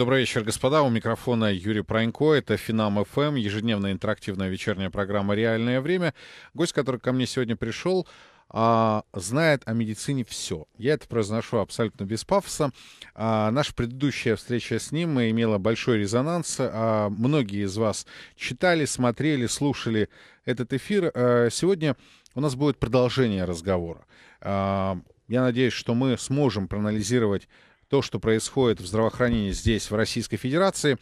Добрый вечер, господа. У микрофона Юрий Пронько. Это Финам ФМ, ежедневная интерактивная вечерняя программа «Реальное время». Гость, который ко мне сегодня пришел, а, знает о медицине все. Я это произношу абсолютно без пафоса. А, наша предыдущая встреча с ним имела большой резонанс. А, многие из вас читали, смотрели, слушали этот эфир. сегодня у нас будет продолжение разговора. я надеюсь, что мы сможем проанализировать то, что происходит в здравоохранении здесь, в Российской Федерации,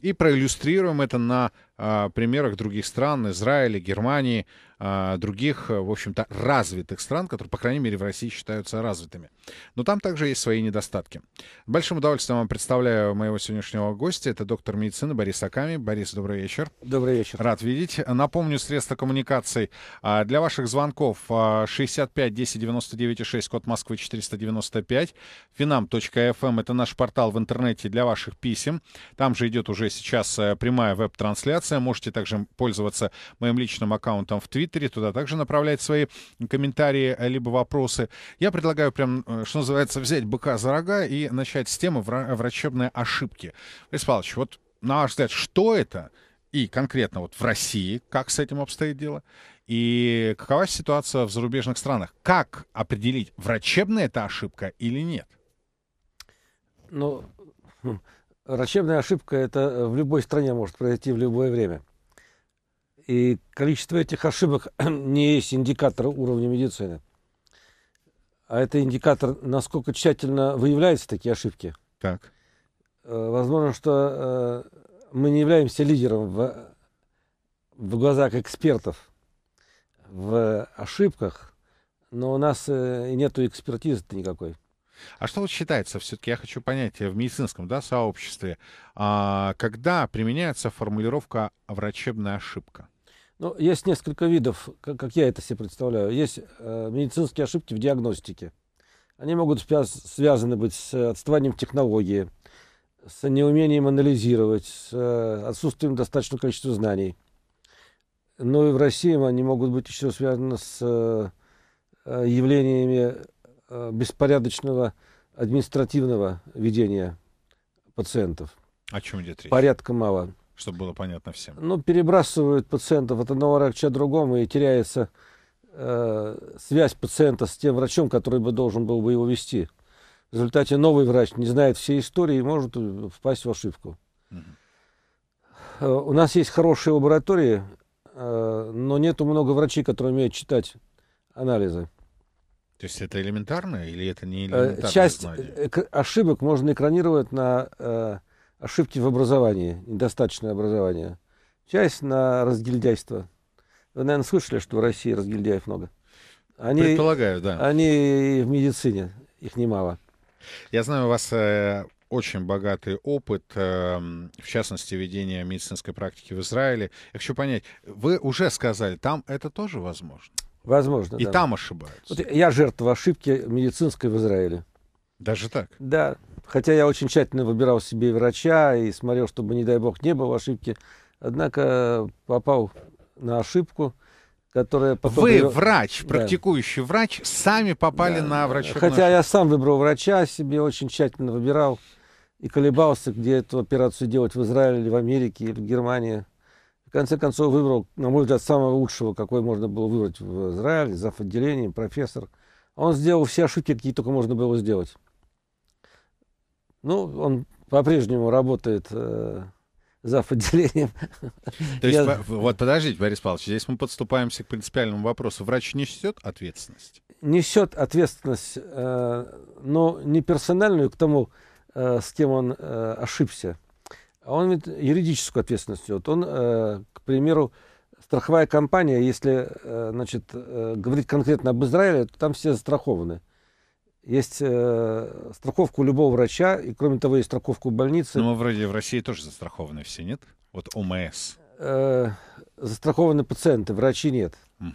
и проиллюстрируем это на а, примерах других стран, Израиля, Германии, а, других, э, в общем-то, развитых стран, которые, по крайней мере, в России считаются развитыми. Но там также есть свои недостатки. Большим удовольствием вам представляю моего сегодняшнего гостя. Это доктор медицины Борис Аками. Борис, добрый вечер. Добрый вечер. Рад видеть. Напомню, средства коммуникации а, для ваших звонков 65 10 99 6, код Москвы 495, finam.fm. Эм. Это наш портал в интернете для ваших писем. Там же идет уже сейчас э, прямая веб-трансляция трансляция. Можете также пользоваться моим личным аккаунтом в Твиттере, туда также направлять свои комментарии э, либо вопросы. Я предлагаю прям, э, что называется, взять быка за рога и начать с темы врачебные ошибки. Борис Павлович, вот на ваш взгляд, что это? И конкретно вот в России, как с этим обстоит дело? И какова ситуация в зарубежных странах? Как определить, врачебная это ошибка или нет? Ну, хм, Врачебная ошибка – это э, в любой стране может произойти в любое время. И количество этих ошибок не есть индикатор уровня медицины. А это индикатор, насколько тщательно выявляются такие ошибки. Так. Э, возможно, что э, мы не являемся лидером в, в глазах экспертов в ошибках, но у нас и нету экспертизы никакой. А что вот считается, все-таки я хочу понять, э, в медицинском да, сообществе, а, когда применяется формулировка «врачебная ошибка»? Ну, есть несколько видов, как, как я это себе представляю. Есть э, медицинские ошибки в диагностике. Они могут спя- связаны быть с отставанием технологии, с неумением анализировать, с э, отсутствием достаточного количества знаний. Но и в России они могут быть еще связаны с э, явлениями Э, беспорядочного административного ведения пациентов. О чем идет речь? Порядка мало. Чтобы было понятно всем. Ну, перебрасывают пациентов от одного врача другому, и теряется э, связь пациента с тем врачом, который бы должен был бы его вести. В результате новый врач не знает всей истории и может э, впасть в ошибку. Э, у нас есть хорошие лаборатории, но нету много врачей, которые умеют читать анализы. То есть это элементарно или это не э, элементарно? Часть знание? Э, ошибок можно экранировать на э, ошибки в образовании, недостаточное образование. Часть на разгильдяйство. Вы, наверное, слышали, что в России разгильдяев много. Они, Предполагаю, да. Они в медицине, их немало. Я знаю, у вас э, очень богатый опыт, э, в частности, ведения медицинской практики в Израиле. Я хочу понять, вы уже сказали, там это тоже возможно? Возможно. И да. там ошибаются. Вот я жертва ошибки медицинской в Израиле. Даже так? Да. Хотя я очень тщательно выбирал себе врача и смотрел, чтобы, не дай бог, не было ошибки. Однако э, попал на ошибку, которая потом... Вы, привел... врач, да. практикующий врач, сами попали да. на врача. Хотя я сам выбрал врача себе, очень тщательно выбирал и колебался, где эту операцию делать в Израиле или в Америке или в Германии в конце концов выбрал, на мой взгляд, самого лучшего, какой можно было выбрать в Израиле, зав. отделением, профессор. Он сделал все ошибки, какие только можно было сделать. Ну, он по-прежнему работает э, зав. отделением. То есть, Я... вот подождите, Борис Павлович, здесь мы подступаемся к принципиальному вопросу. Врач несет ответственность? Несет ответственность, э, но не персональную к тому, э, с кем он э, ошибся. А он имеет юридическую ответственность. Вот он, э, к примеру, страховая компания, если э, значит, э, говорить конкретно об Израиле, то там все застрахованы. Есть э, страховка у любого врача, и кроме того, есть страховка у больницы. Но мы вроде в России тоже застрахованы все, нет? Вот ОМС. Э, застрахованы пациенты, врачи нет. Угу.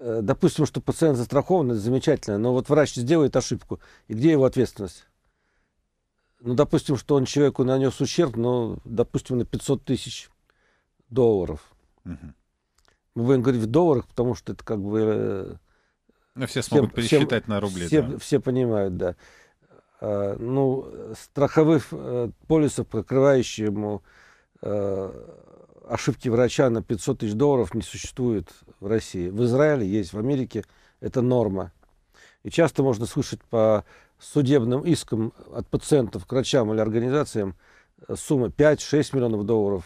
Э, допустим, что пациент застрахован, это замечательно, но вот врач сделает ошибку, и где его ответственность? ну, допустим, что он человеку нанес ущерб, ну, допустим, на 500 тысяч долларов. Угу. Мы будем говорить в долларах, потому что это как бы... Э, ну, все смогут все, пересчитать все, на рубли, все, да. Все понимают, да. А, ну, страховых а, полисов, покрывающих ему а, ошибки врача на 500 тысяч долларов не существует в России. В Израиле есть, в Америке это норма. И часто можно слышать по судебным иском от пациентов к врачам или организациям э, сумма 5-6 миллионов долларов.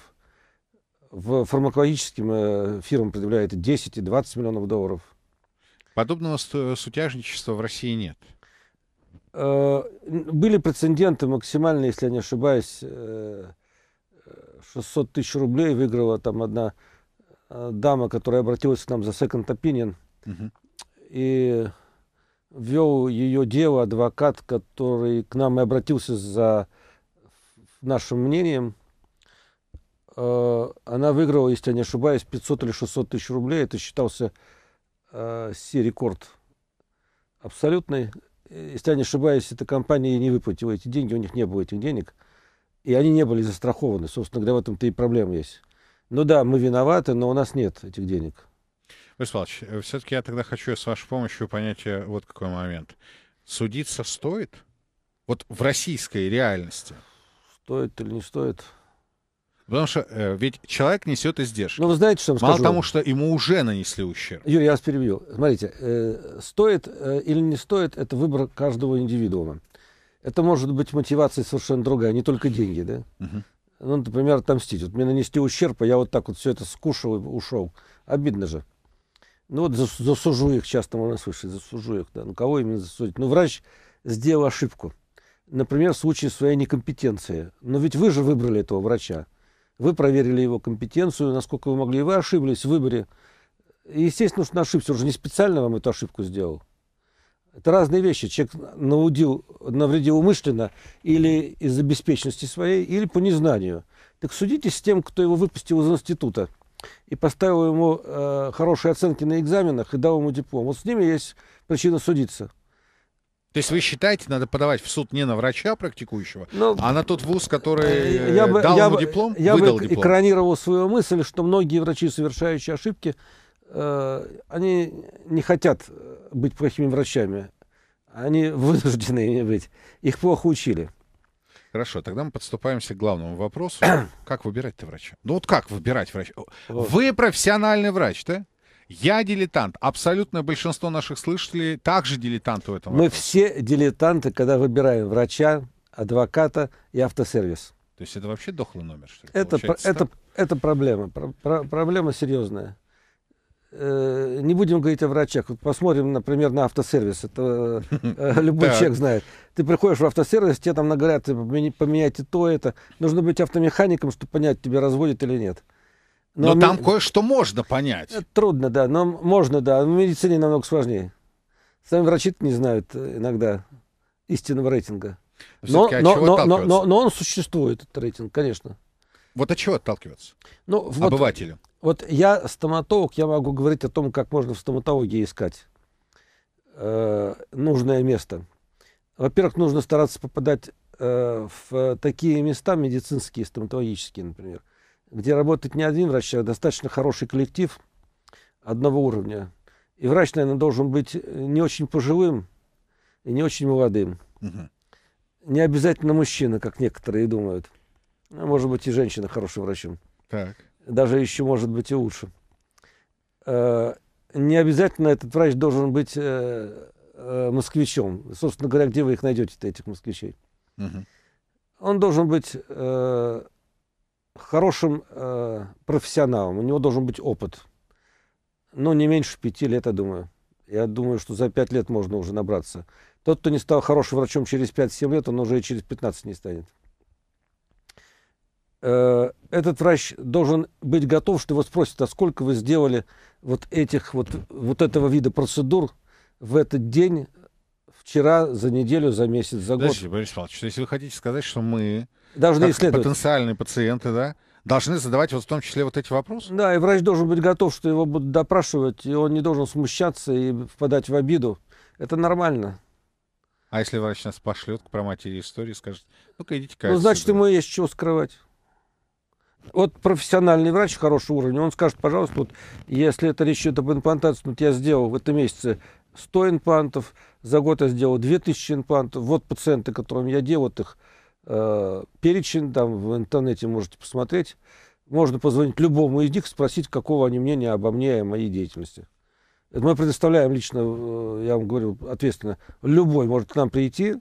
В фармакологическим э, фирмам предъявляет 10 и 20 миллионов долларов. Подобного сутяжничества в России нет. Э, были прецеденты максимально, если я не ошибаюсь, 600 тысяч рублей выиграла там одна дама, которая обратилась к нам за second opinion. Угу. И вел ее дело адвокат, который к нам и обратился за нашим мнением. Э, она выиграла, если я не ошибаюсь, 500 или 600 тысяч рублей. Это считался C-рекорд э, абсолютный. Если я не ошибаюсь, эта компания не выплатила эти деньги, у них не было этих денег. И они не были застрахованы. Собственно говоря, в этом-то и проблема есть. Ну да, мы виноваты, но у нас нет этих денег. Вячеслав э, все-таки я тогда хочу с вашей помощью понять э, вот какой момент. Судиться стоит? Вот в российской реальности. Стоит или не стоит? Потому что э, ведь человек несет издержки. Ну, вы знаете, что я вам Мало скажу? тому, что ему уже нанесли ущерб. Юрий, я вас перебью. Смотрите, э, стоит э, или не стоит, это выбор каждого индивидуума. Это может быть мотивация совершенно другая, не только деньги, да? Угу. Ну, например, отомстить. Вот мне нанести ущерб, а я вот так вот все это скушал и ушел. Обидно же. Ну вот засужу их часто можно слышать, засужу их, да. Ну кого именно засудить? Ну врач сделал ошибку. Например, в случае своей некомпетенции. Но ведь вы же выбрали этого врача. Вы проверили его компетенцию, насколько вы могли. И вы ошиблись в выборе. естественно, что ошибся. Он же не специально вам эту ошибку сделал. Это разные вещи. Человек наудил, навредил умышленно или из-за беспечности своей, или по незнанию. Так судитесь с тем, кто его выпустил из института и поставил ему э, хорошие оценки на экзаменах и дал ему диплом. Вот с ними есть причина судиться. То есть вы считаете, надо подавать в суд не на врача практикующего, ну, а на тот вуз, который э, э, я бы, дал я ему диплом, я выдал бы диплом? экранировал свою мысль, что многие врачи, совершающие ошибки, э, они не хотят э, быть плохими врачами. Они вынуждены ими быть. Их плохо учили. Хорошо, тогда мы подступаемся к главному вопросу. как выбирать-то врача? Ну вот как выбирать врача? Вот. Вы профессиональный врач, да? Я дилетант. Абсолютное большинство наших слышателей также дилетанты в этом. Мы вопросе. все дилетанты, когда выбираем врача, адвоката и автосервис. То есть это вообще дохлый номер, что ли? Это, это, это проблема. Про, про, проблема серьезная. Э, не будем говорить о врачах. Вот посмотрим, например, на автосервис. Это э, любой человек знает. Ты приходишь в автосервис, тебе там говорят, типа, поменяйте то, это. Нужно быть автомехаником, чтобы понять, тебя разводят или нет. Но, там кое-что можно понять. Э, трудно, да. Но можно, да. В медицине намного сложнее. Сами врачи не знают иногда истинного рейтинга. Но, но, но, но, но, но он существует, этот рейтинг, конечно. Вот от чего отталкиваться? Ну, вот, обывателю. Вот я стоматолог, я могу говорить о том, как можно в стоматологии искать э, нужное место. Во-первых, нужно стараться попадать э, в такие места медицинские, стоматологические, например, где работает не один врач, а достаточно хороший коллектив одного уровня. И врач, наверное, должен быть э, не очень пожилым и не очень молодым. Угу. Не обязательно мужчина, как некоторые думают. А может быть, и женщина хорошим врачом. Так даже еще может быть и лучше. Э, не обязательно этот врач должен быть э, э, москвичом. Собственно говоря, где вы их найдете этих москвичей? Угу. Он должен быть хорошим профессионалом, у него должен быть опыт. Ну, не меньше пяти лет, я думаю. Я думаю, что за пять лет можно уже набраться. Тот, кто не стал хорошим врачом через 5-7 лет, он уже и через 15 не станет. Э, этот врач должен быть готов, что его спросят, а сколько вы сделали вот этих вот, вот этого вида процедур в этот день, вчера, за неделю, за месяц, за год. Подождите, год. Борис Павлович, если вы хотите сказать, что мы должны исследовать. потенциальные пациенты, да, должны задавать вот в том числе вот эти вопросы? Да, и врач должен быть готов, что его будут допрашивать, и он не должен смущаться и впадать в обиду. Это нормально. А если врач нас пошлет к проматерии истории скажет, ну-ка идите кажется, Ну, значит, ему есть чего скрывать вот профессиональный врач хорошего уровня, он скажет, пожалуйста, вот если это речь идет об имплантации, вот я сделал в этом месяце 100 имплантов, за год я сделал 2000 имплантов, вот пациенты, которым я делал, вот их э, перечень там в интернете можете посмотреть. Можно позвонить любому из них, спросить, какого они мнения обо мне и моей деятельности. мы предоставляем лично, э, я вам говорю ответственно, любой может к нам прийти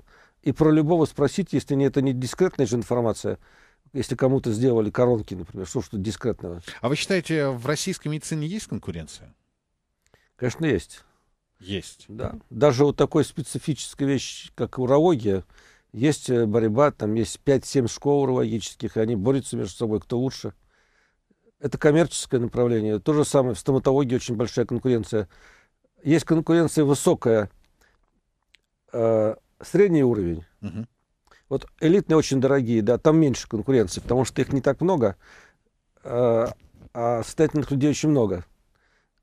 и про любого спросить, если не это не дискретная же информация, если кому-то сделали коронки, например, что что дискретного. А вы считаете, в российской медицине есть конкуренция? Конечно, есть. Есть. Да. Даже вот такой специфической вещи, как урология, есть э, борьба, там есть 5-7 школ урологических, и они борются между собой, кто лучше. Это коммерческое направление. То же самое в стоматологии очень большая конкуренция. Есть конкуренция высокая, э, средний уровень. Угу. Вот элитные очень дорогие, да, там меньше конкуренции, потому что их не так много, а, а состоятельных людей очень много.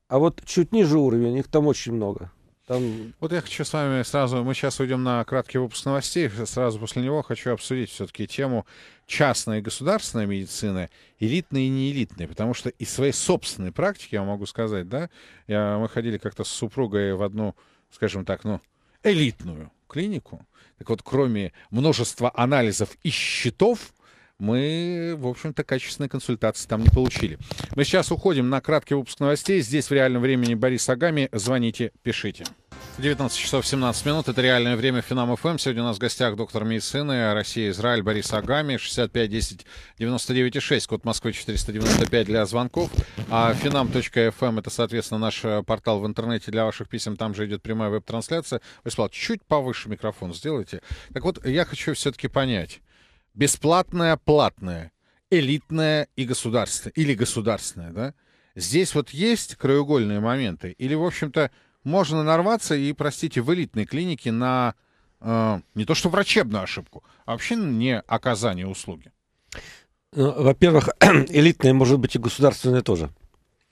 А вот чуть ниже уровень, их там очень много. Там... Вот я хочу с вами сразу, мы сейчас уйдем на краткий выпуск новостей, сразу после него хочу обсудить все-таки тему частной и государственной медицины, элитной и неэлитной, потому что из своей собственной практики, я могу сказать, да, я, мы ходили как-то с супругой в одну, скажем так, ну, элитную клинику. Так вот, кроме множества анализов и счетов, мы, в общем-то, качественной консультации там не получили. Мы сейчас уходим на краткий выпуск новостей. Здесь в реальном времени Борис Агами. Звоните, пишите. 19 часов 17 минут. Это реальное время Финам ФМ. Эм. Сегодня у нас в гостях доктор медицины Россия, Израиль, Борис Агами. 65 10 99 6. Код Москвы 495 для звонков. А finam.fm эм это, соответственно, наш э, портал в интернете для ваших писем. Там же идет прямая веб-трансляция. Вячеслав, чуть повыше микрофон сделайте. Так вот, я хочу все-таки понять. Бесплатное, платное, элитное и государственное. Или государственное, да? Здесь вот есть краеугольные моменты? Или, в общем-то, можно нарваться и, простите, в элитной клинике на э, не то что врачебную ошибку, а вообще не оказание услуги. Э, во-первых, элитные, может быть, и государственные тоже.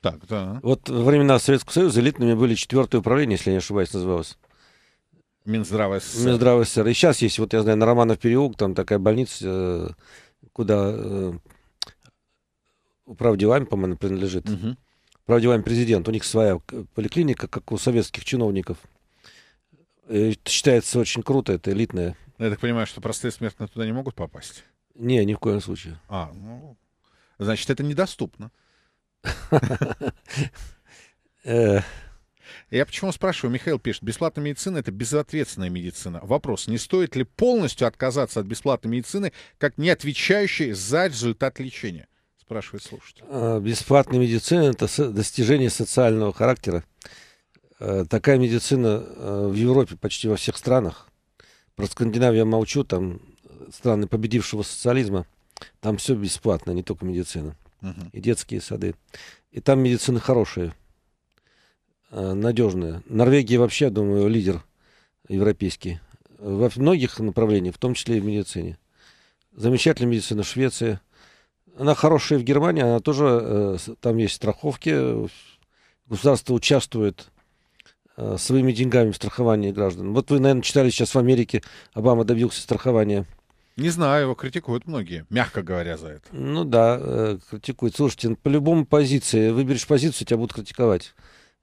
Так, да. Вот во времена Советского Союза элитными были четвертое управление, если я не ошибаюсь, называлось. Минздрава СССР. Минздрава СССР. И сейчас есть, вот я знаю, на Романов переулок, там такая больница, э, куда э, управделами, по-моему, принадлежит. Угу правдиваемый президент, у них своя поликлиника, как у советских чиновников. И э, считается очень круто, это элитная. Ну, я так понимаю, что простые смертные туда не могут попасть? Не, ни в коем случае. А, ну, значит, это недоступно. Э. Я почему спрашиваю, Михаил пишет, бесплатная медицина это безответственная медицина. Вопрос, не стоит ли полностью отказаться от бесплатной медицины, как не отвечающей за результат лечения? спрашивает слушатель. А, бесплатная медицина – это достижение социального характера. А, такая медицина а, в Европе почти во всех странах. Про Скандинавию я молчу, там э, страны победившего социализма, там все бесплатно, не только медицина. Угу. И детские сады. И там медицина хорошая, надежная. Норвегия вообще, я думаю, лидер европейский э, во многих направлениях, в том числе и в медицине. Замечательная медицина Швеция – она хорошая в Германии, она тоже, э, там есть страховки, государство участвует э, своими деньгами в страховании граждан. Вот вы, наверное, читали сейчас в Америке, Обама добился страхования. Не знаю, его критикуют многие, мягко говоря, за это. Ну да, э, критикуют. Слушайте, ну, по любому позиции, выберешь позицию, тебя будут критиковать,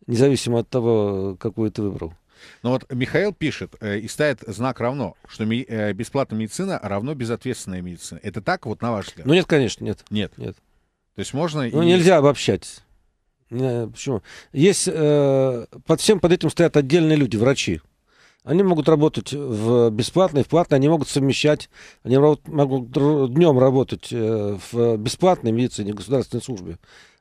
независимо от того, какую ты выбрал. Но вот Михаил пишет э, и ставит знак равно, что ми, э, бесплатная медицина равно безответственная медицина. Это так вот на ваш взгляд? Ну нет, конечно, нет. Нет. Нет. То есть можно... Ну и... нельзя обобщать. почему? Есть, э, под всем под этим стоят отдельные люди, врачи. Они могут работать в бесплатной, в платной, они могут совмещать, они могут днем работать э, в бесплатной медицине, государственной службе,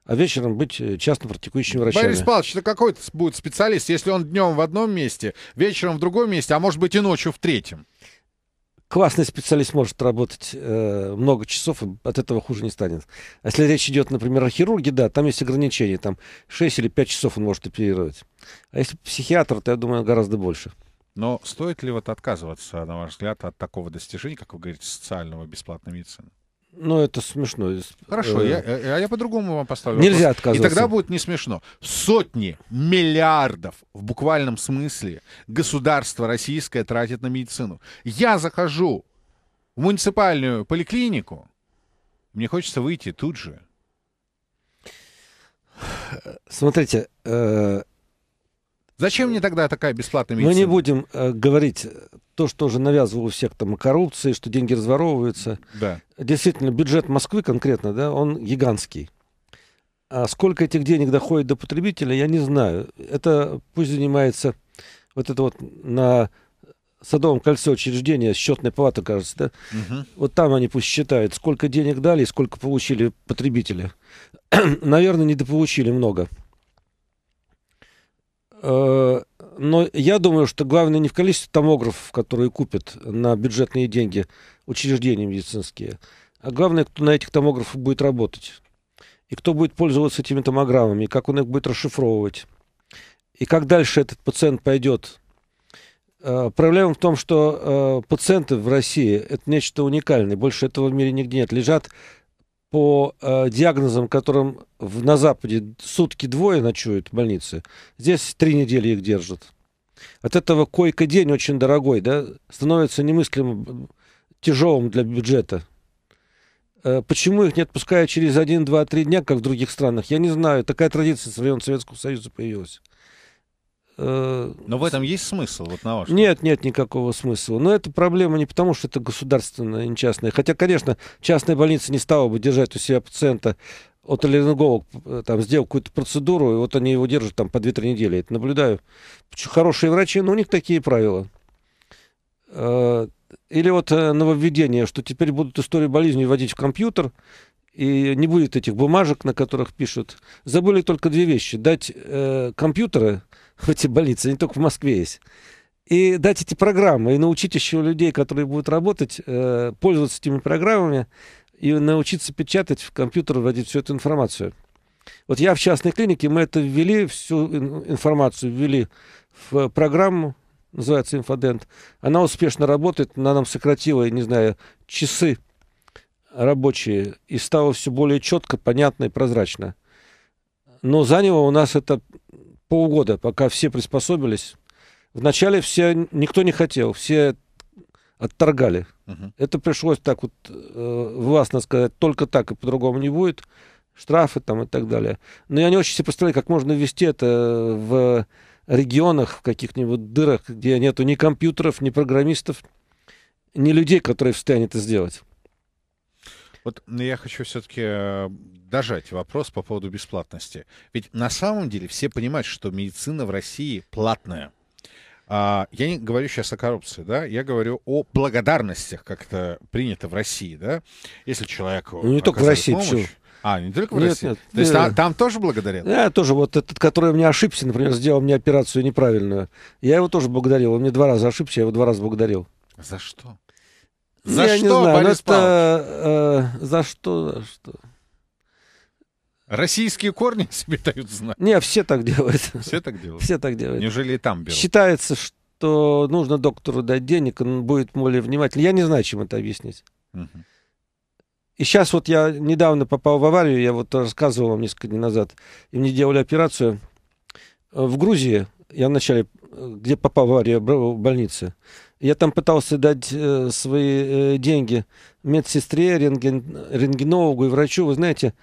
а вечером быть э, частно практикующим врачом. Борис Павлович, это какой то будет специалист, если он днем в одном месте, вечером в другом месте, а может быть и ночью в третьем? классный специалист может работать э, много часов, и от этого хуже не станет. А если речь идет, например, о хирурге, да, там есть ограничения, там 6 или 5 часов он может оперировать. А если психиатр, то, я думаю, гораздо больше. Но стоит ли вот отказываться, на ваш взгляд, от такого достижения, как вы говорите, социального бесплатной медицины? Ну, это смешно. Хорошо, э, я, я, э, э, а я по-другому вам поставлю. Нельзя вопрос. отказываться. И тогда будет не смешно. Сотни миллиардов в буквальном смысле государство российское тратит на медицину. Я захожу в муниципальную поликлинику, мне хочется выйти тут же. Смотрите, э Зачем мне тогда такая бесплатная медицина? Мы не будем э, говорить то, что же навязывало всех там коррупции, что деньги разворовываются. Да. Действительно, бюджет Москвы конкретно, да, он гигантский. А сколько этих денег доходит до потребителя, я не знаю. Это пусть занимается вот это вот на Садовом кольце учреждения, счетная палата, кажется, да? Угу. Вот там они пусть считают, сколько денег дали и сколько получили потребители. Наверное, недополучили много. Э, но я думаю, что главное не в количестве томографов, которые купят на бюджетные деньги учреждения медицинские, а главное, кто на этих томографах будет работать. И кто будет пользоваться этими томограммами, и как он их будет расшифровывать. И как дальше этот пациент пойдет. Э, проблема в том, что э, пациенты в России – это нечто уникальное. Больше этого в мире нигде нет. Лежат по э, диагнозам, которым в, на Западе сутки двое ночуют в больнице, здесь три недели их держат. От этого койка день очень дорогой, да, становится немыслимо э, тяжелым для бюджета. Э, почему их не отпускают через один, два, три дня, как в других странах, я не знаю. Такая традиция со времен Советского Союза появилась. Э, но в этом есть смысл, вот на ваш Нет, нет никакого смысла. Но это проблема не потому, что это государственное, не частное. Хотя, конечно, частная больница не стала бы держать у себя пациента от ларинголог э, там сделал какую-то процедуру, и вот они его держат там по 2-3 недели. Я это наблюдаю. Хорошие врачи, но у них такие правила. Э, или вот нововведение, что теперь будут историю болезни вводить в компьютер, и не будет этих бумажек, на которых пишут. Забыли только две вещи. Дать э, компьютеры эти больницы, не только в Москве есть. И дать эти программы, и научить еще людей, которые будут работать, э, пользоваться этими программами, и научиться печатать в компьютер, вводить всю эту информацию. Вот я в частной клинике, мы это ввели, всю информацию ввели в программу, называется «Инфодент». Она успешно работает, она нам сократила, я не знаю, часы рабочие, и стало все более четко, понятно и прозрачно. Но за него у нас это полгода, пока все приспособились. Вначале все, никто не хотел, все отторгали. Угу. Это пришлось так вот э, властно сказать, только так и по-другому не будет, штрафы там и так далее. Но я не очень себе представляю, как можно ввести это в регионах, в каких-нибудь дырах, где нету ни компьютеров, ни программистов, ни людей, которые в состоянии это сделать. Вот ну, я хочу все-таки э, дожать вопрос по поводу бесплатности. Ведь на самом деле все понимают, что медицина в России платная. А, я не говорю сейчас о коррупции, да, я говорю о благодарностях, как это принято в России, да. Если человеку ну, не только в России, помощь, все. А, не только в нет, России? Нет, То есть нет. Э, там, там тоже благодарят? Я тоже. Вот этот, который мне ошибся, например, сделал мне операцию неправильную. Я его тоже благодарил. Он мне два раза ошибся, я его два раза благодарил. За что? За я что, не знаю, Борис ну, это, э, За что, за что? Российские корни себе дают знать. Не, все так делают. Все так делают? Все так делают. Неужели и там белые. Считается, что нужно доктору дать денег, он будет более внимательный. Я не знаю, чем это объяснить. Угу. И сейчас вот я недавно попал в аварию, я вот рассказывал вам несколько дней назад, и мне делали операцию э, в Грузии, я вначале, э, где попал в аварию, в больнице. Я там пытался дать э, свои э, деньги медсестре, рентген, рентгенологу и врачу. Вы знаете,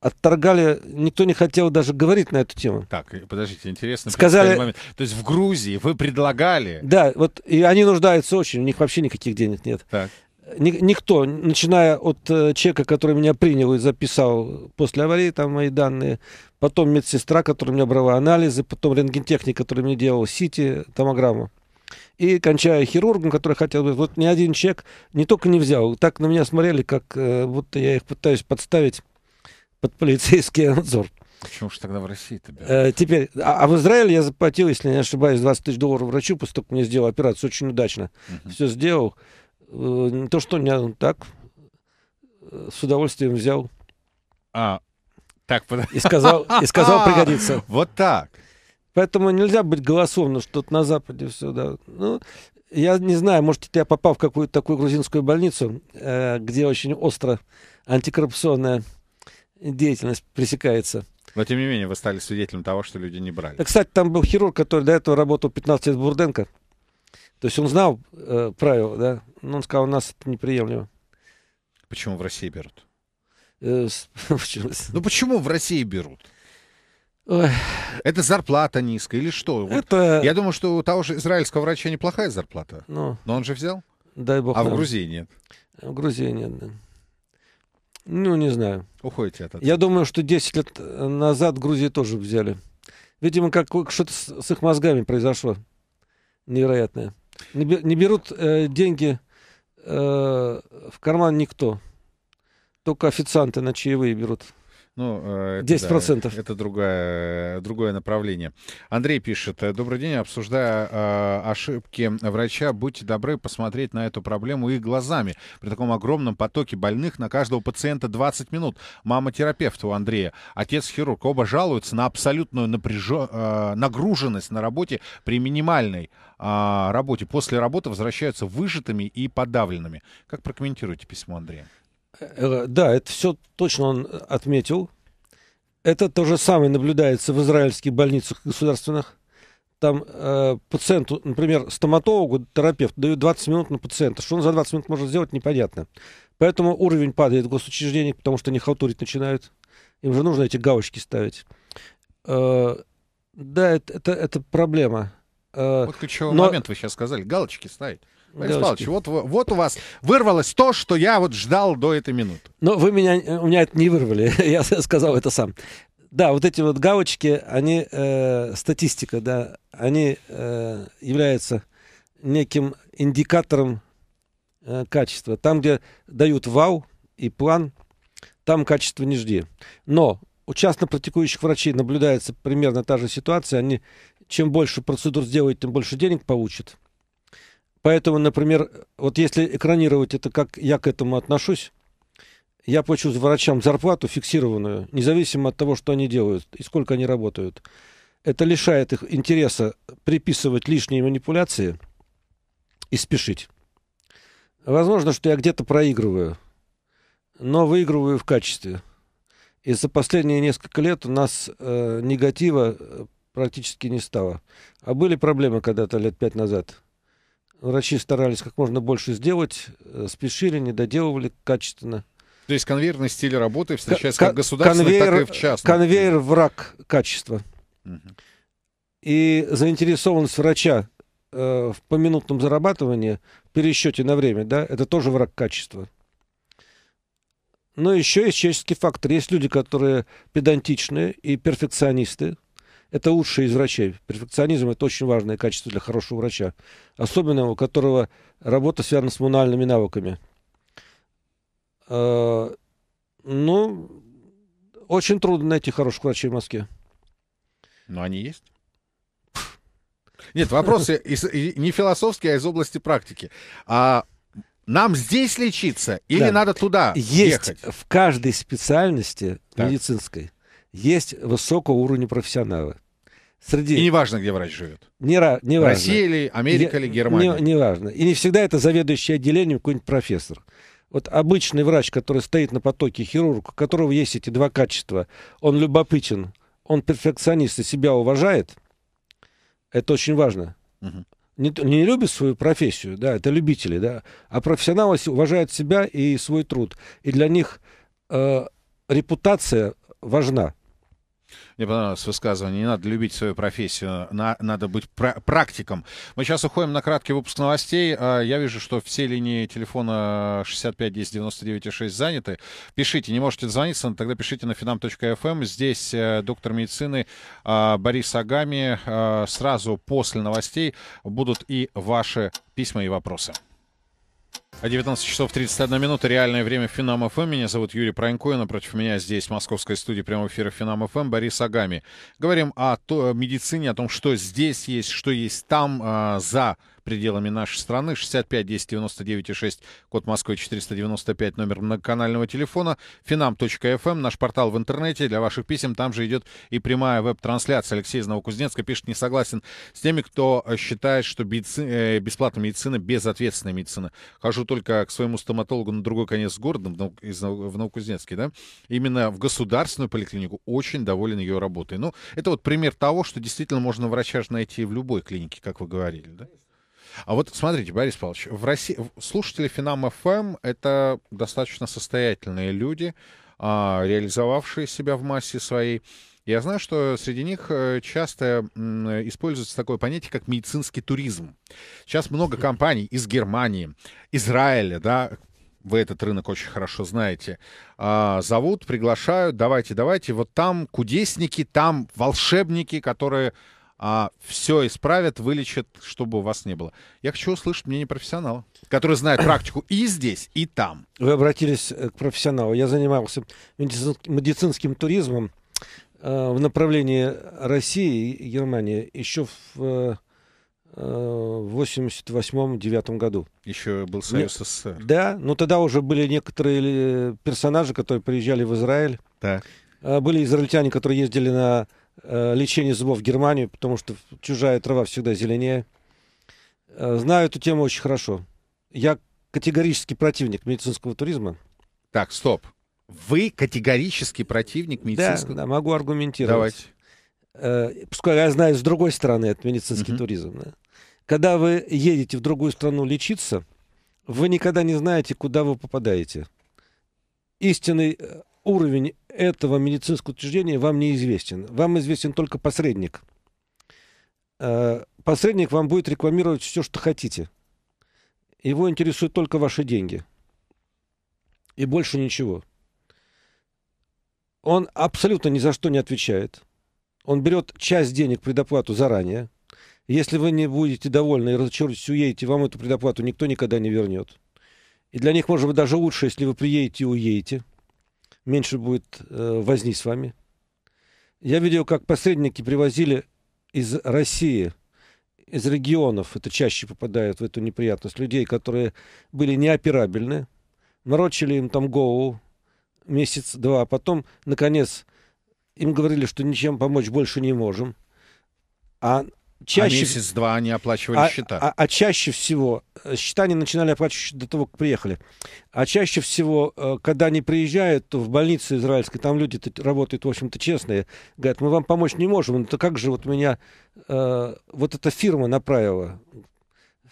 отторгали, никто не хотел даже говорить на эту тему. Так, подождите, интересно. Сказали... Момент. То есть в Грузии вы предлагали... Да, вот и они нуждаются очень, у них вообще никаких денег нет. Так. Ни, никто, начиная от э, человека, который меня принял и записал после аварии, там мои данные, потом медсестра, которая меня брала анализы, потом рентгентехник, который мне делал сити, томограмму и кончая хирургом, который хотел бы... Вот ни один человек не только не взял, так на меня смотрели, как э, будто я их пытаюсь подставить под полицейский надзор. Почему же тогда в россии тебя? Э, теперь, а, а в Израиле я заплатил, если не ошибаюсь, 20 тысяч долларов врачу, поскольку мне сделал операцию очень удачно. Угу. Все сделал. Э, не то, что не ну, так э, с удовольствием взял. А, так, под... и сказал, и сказал пригодится. Вот так. Поэтому нельзя быть голосовным, что тут на Западе все, да. Ну, я не знаю, может, я попал в какую-то такую грузинскую больницу, э, где очень остро антикоррупционная деятельность пресекается. Но, тем не менее, вы стали свидетелем того, что люди не брали. Кстати, там был хирург, который до этого работал 15 лет в Бурденко. То есть он знал э, правила, да? Но он сказал, у нас это неприемлемо. Почему в России берут? Э, ну почему в России берут? Ой. Это зарплата низкая или что? Это... я думаю, что у того же израильского врача неплохая зарплата. Ну, Но он же взял? Дай бог. А нам. в Грузии нет? В Грузии нет, да. Ну, не знаю. Уходите от этого. Я думаю, что 10 лет назад Грузии тоже взяли. Видимо, как что-то с, с их мозгами произошло. Невероятное. Не, не берут э, деньги э, в карман никто. Только официанты на чаевые берут. Ну, э, это, 10%. Да, это другое другое направление. Андрей пишет. Э, Добрый день. Обсуждая э, ошибки врача, будьте добры посмотреть на эту проблему их глазами. При таком огромном потоке больных на каждого пациента 20 минут. Мама терапевт у Андрея, отец хирург. Оба жалуются на абсолютную напряжен... Э, нагруженность на работе при минимальной э, работе. После работы возвращаются выжатыми и подавленными. Как прокомментируете письмо Андрея? Э, э, да, это все точно он э, отметил. Это то же самое наблюдается в израильских больницах государственных. Там э, пациенту, например, стоматологу, терапевту дают 20 минут на пациента. Что он за 20 минут может сделать, непонятно. Поэтому уровень падает в госучреждениях, потому что они халтурить начинают. Им же нужно эти галочки ставить. Э, да, это, это, это проблема. вот ключевой но... момент вы сейчас сказали. Галочки ставить. Борис Девочки. Павлович, вот, вот у вас вырвалось то, что я вот ждал до этой минуты. Но вы меня, э, у меня это не вырвали, я сказал это сам. Да, вот эти вот галочки, они, э, статистика, да, они э, являются неким индикатором э, качества. Там, где дают вау и план, там качество не жди. Но у частно практикующих врачей наблюдается примерно та же ситуация. Они чем больше процедур сделают, тем больше денег получат. Поэтому, например, вот если экранировать это, как я к этому отношусь, я плачу врачам зарплату фиксированную, независимо от того, что они делают и сколько они работают. Это лишает их интереса приписывать лишние манипуляции и спешить. Возможно, что я где-то проигрываю, но выигрываю в качестве. И за последние несколько лет у нас э, негатива э, практически не стало. А были проблемы когда-то лет пять назад – Врачи старались как можно больше сделать, э, спешили, не доделывали качественно. То есть конвейерный стиль работы встречается К- как государственный, конвейер, так и в частном. Конвейер враг качества. Угу. И заинтересованность врача э, в поминутном зарабатывании, в пересчете на время, да, это тоже враг качества. Но еще есть человеческий фактор. Есть люди, которые педантичные и перфекционисты, это лучшие из врачей. Перфекционизм – это очень важное качество для хорошего врача. Особенно у которого работа связана с мануальными навыками. Э, ну, очень трудно найти хороших врачей в Москве. Но они есть. Нет, вопросы не философские, а из области практики. А нам здесь лечиться или да. надо туда Есть ехать? в каждой специальности да. медицинской есть высокого уровня профессионалы. Среди... И неважно, где врач живет. Не, не важно. Россия или Америка не, или Германия. Не, не важно. И не всегда это заведующий отделением какой-нибудь профессор. Вот обычный врач, который стоит на потоке хирург, у которого есть эти два качества, он любопытен, он перфекционист и себя уважает, это очень важно. Угу. Не, не любит свою профессию, да, это любители, да, а профессионалы уважают себя и свой труд. И для них э, репутация важна. Мне понравилось высказывание. Не надо любить свою профессию, на, надо быть пра- практиком. Мы сейчас уходим на краткий выпуск новостей. А, я вижу, что все линии телефона 65 10 99 6 заняты. Пишите, не можете звониться, но тогда пишите на finam.fm. Эм. Здесь э, доктор медицины а, Борис Агами. А, сразу после новостей будут и ваши письма и вопросы. 19 а часов 31 минута. Реальное время Финам ФМ. Меня зовут Юрий Пронько. И напротив меня здесь, в московской студии прямого эфира Финам ФМ, Борис Агами. Говорим о, то, о медицине, о том, что здесь есть, что есть там, э, за пределами нашей страны. 65 10 99 6, код Москвы 495, номер многоканального телефона. finam.fm, эм, наш портал в интернете. Для ваших писем там же идет и прямая веб-трансляция. Алексей из Новокузнецка пишет, не согласен с теми, кто э, считает, что э, бесплатная медицина безответственная медицина. Хожу только к своему стоматологу на другой конец города, в Новокузнецке, да? Именно в государственную поликлинику очень доволен ее работой. Ну, это вот пример того, что действительно можно врача же найти в любой клинике, как вы говорили, да? А вот смотрите, Борис Павлович, в России слушатели Финам ФМ эм это достаточно состоятельные люди, а, реализовавшие себя в массе своей. Я знаю, что среди них э, часто используется такое понятие, как медицинский туризм. Сейчас много компаний из Германии, Израиля, да, вы этот рынок очень хорошо знаете, а, зовут, приглашают, давайте, давайте, вот там кудесники, там волшебники, которые а все исправят, вылечат, чтобы у вас не было. Я хочу услышать мнение профессионала, который знает практику и здесь, и там. Вы обратились э, к профессионалу. Я занимался медицинским туризмом э, в направлении России и Германии еще в 88-9 э, году. Еще был Союз Не, СССР. Да, но тогда уже были некоторые персонажи, которые приезжали в Израиль. Да. Были израильтяне, которые ездили на Э, лечение зубов в Германию, потому что чужая трава всегда зеленее. Э, знаю эту тему очень хорошо. Я категорический противник медицинского туризма. Так, стоп. Вы категорический противник медицинского? Да, да могу аргументировать. Давайте. Э, пускай я знаю с другой стороны это медицинский угу. туризм. Да? Когда вы едете в другую страну лечиться, вы никогда не знаете, куда вы попадаете. Истинный уровень этого медицинского учреждения вам не известен. Вам известен только посредник. Э, посредник вам будет рекламировать все, что хотите. Его интересуют только ваши деньги. И больше ничего. Он абсолютно ни за что не отвечает. Он берет часть денег предоплату заранее. Если вы не будете довольны и разочаруетесь, уедете, вам эту предоплату никто никогда не вернет. И для них, может быть, даже лучше, если вы приедете и уедете – меньше будет э, возни с вами. Я видел, как посредники привозили из России, из регионов, это чаще попадает в эту неприятность, людей, которые были неоперабельны, морочили им там голову месяц-два, а потом, наконец, им говорили, что ничем помочь больше не можем. А чаще... А месяц-два они оплачивали а, счета. А, а чаще всего, э, счета они начинали оплачивать до того, как приехали. А чаще всего, э, когда они приезжают, то в больнице израильской, там люди работают, в общем-то, честные, говорят, мы вам помочь не можем, это «Ну, как же вот меня, э, вот эта фирма направила.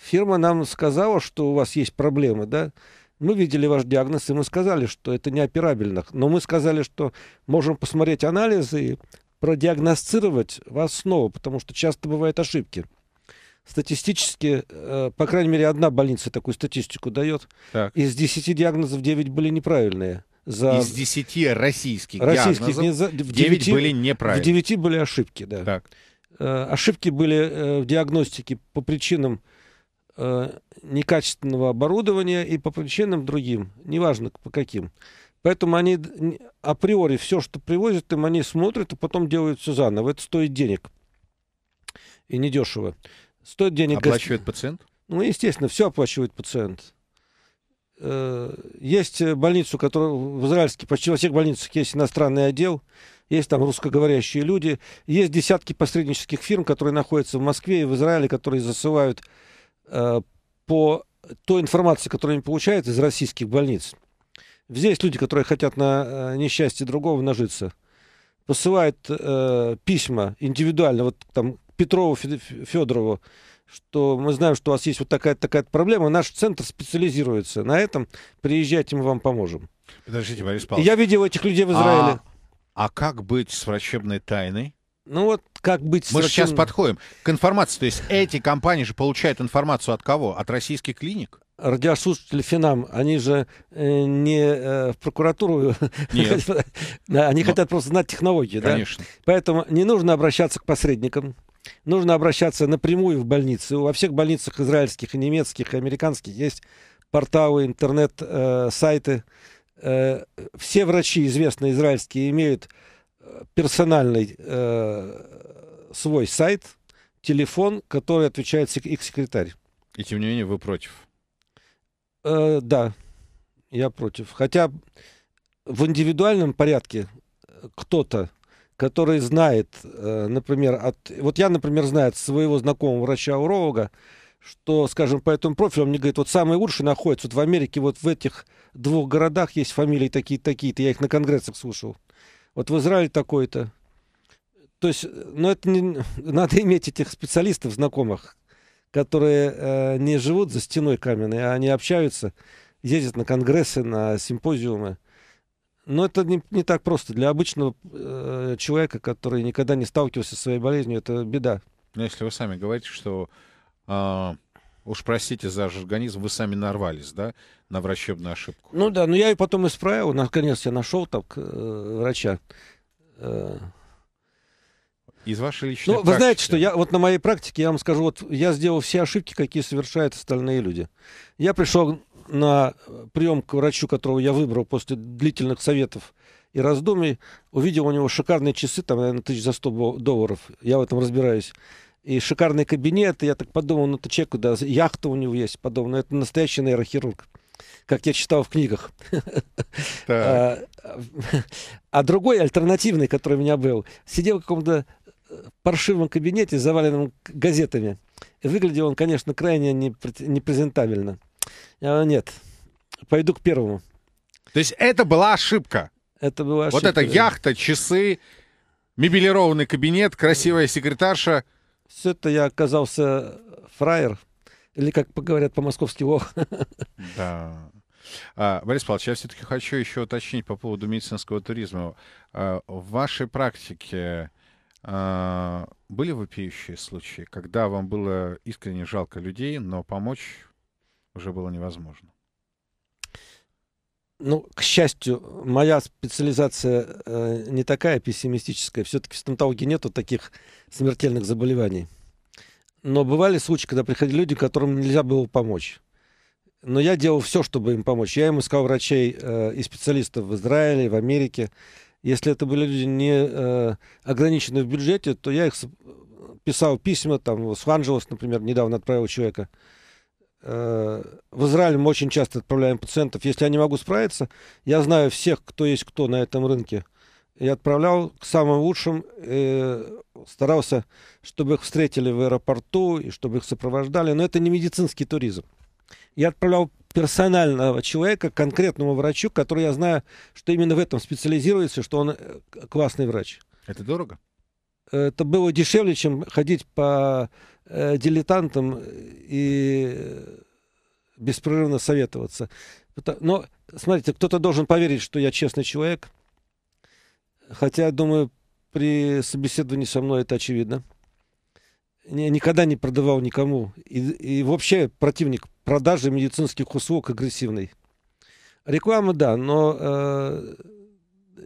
Фирма нам сказала, что у вас есть проблемы, да, мы видели ваш диагноз, и мы сказали, что это неоперабельно. Но мы сказали, что можем посмотреть анализы, и продиагностировать вас снова, потому что часто бывают ошибки. Статистически, э, по крайней мере, одна больница такую статистику дает. Так. Из 10 диагнозов 9 были неправильные. За... Из 10 российских, российских диагнозов не за... в 9, 9 были неправильные. В 9 были ошибки, да. Так. Э, ошибки были э, в диагностике по причинам э, некачественного оборудования и по причинам другим, неважно по каким. Поэтому они априори все, что привозят им, они смотрят, и потом делают все заново. Это стоит денег. И недешево. Стоит денег... Оплачивает пациент? Ну, естественно, все оплачивает пациент. Э, есть э, больницу, которая в израильске, почти во всех больницах есть иностранный отдел, есть там русскоговорящие люди, есть десятки посреднических фирм, которые находятся в Москве и в Израиле, которые засылают э, по той информации, которую они получают из российских больниц. Здесь люди, которые хотят на э, несчастье другого нажиться, посылают э, письма индивидуально, вот там Петрову Федорову, что мы знаем, что у вас есть вот такая-то такая проблема, наш центр специализируется на этом, приезжайте, мы вам поможем. Подождите, Борис Павлович. Я видел этих людей в Израиле. А, а как быть с врачебной тайной? Ну вот как быть... Мы врачебной... же сейчас подходим к информации. То есть эти компании же получают информацию от кого? От российских клиник? радиослушатели ФИНАМ, они же э, не э, в прокуратуру, они хотят просто знать технологии. Конечно. Поэтому не нужно обращаться к посредникам. Нужно обращаться напрямую в больницы. Во всех больницах израильских, и немецких, и американских есть порталы, интернет-сайты. Э, э, все врачи известные израильские имеют э, персональный э, свой сайт, телефон, который отвечает их секретарь. И тем не менее вы против э, да, я против. Хотя в индивидуальном порядке э, кто-то, который знает, э, например, от... Вот я, например, знаю от своего знакомого врача-уролога, что, скажем, по этому профилю, он мне говорит, вот самые лучшие находятся вот в Америке, вот в этих двух городах есть фамилии такие-такие-то, я их на конгрессах слушал. Вот в Израиле такой-то. То есть, ну это не... Надо иметь этих специалистов знакомых, которые э, не живут за стеной каменной, а они общаются, ездят на конгрессы, на симпозиумы. Но это не, не так просто. Для обычного э, человека, который никогда не сталкивался со своей болезнью, это беда. Но если вы сами говорите, что э, уж простите за организм, вы сами нарвались, да, на врачебную ошибку. Ну да, но я и потом исправил. Наконец я нашел так э, врача. Э, из вашей личной Ну, вы знаете, что я вот на моей практике, я вам скажу, вот я сделал все ошибки, какие совершают остальные люди. Я пришел на прием к врачу, которого я выбрал после длительных советов и раздумий. Увидел у него шикарные часы, там, наверное, тысяч за сто долларов. Я в этом разбираюсь. И шикарный кабинет. И я так подумал, ну, это человек, да, яхта у него есть, подумал, ну, это настоящий нейрохирург как я читал в книгах. А, а, а другой альтернативный, который у меня был, сидел в каком-то паршивом кабинете, заваленном газетами. Выглядел он, конечно, крайне непрезентабельно. Я а, нет, пойду к первому. То есть это была ошибка? Это была ошибка. Вот это яхта, часы, мебелированный кабинет, красивая секретарша. Все это я оказался фраер, или как говорят по-московски ох. Да. А, Борис Павлович, я все-таки хочу еще уточнить по поводу медицинского туризма. А, в вашей практике а, были вопиющие случаи, когда вам было искренне жалко людей, но помочь уже было невозможно? Ну, к счастью, моя специализация э, не такая пессимистическая. Все-таки в стоматологии нету таких смертельных заболеваний. Но бывали случаи, когда приходили люди, которым нельзя было помочь. Но я делал все, чтобы им помочь. Я им искал врачей э, и специалистов в Израиле, в Америке. Если это были люди не э, ограничены в бюджете, то я их э, писал письма, там, с Анджелес, например, недавно отправил человека. Э, в Израиль мы очень часто отправляем пациентов. Если я не могу справиться, я знаю всех, кто есть кто на этом рынке. Я отправлял к самым лучшим, э, старался, чтобы их встретили в аэропорту и чтобы их сопровождали. Но это не медицинский туризм. Я отправлял персонального человека, конкретному врачу, который я знаю, что именно в этом специализируется, что он э, классный врач. Это дорого? Это было дешевле, чем ходить по э, дилетантам и э, беспрерывно советоваться. Но, смотрите, кто-то должен поверить, что я честный человек. Хотя, думаю, при собеседовании со мной это очевидно никогда не продавал никому. И, и вообще противник продажи медицинских услуг агрессивный. Реклама, да, но э,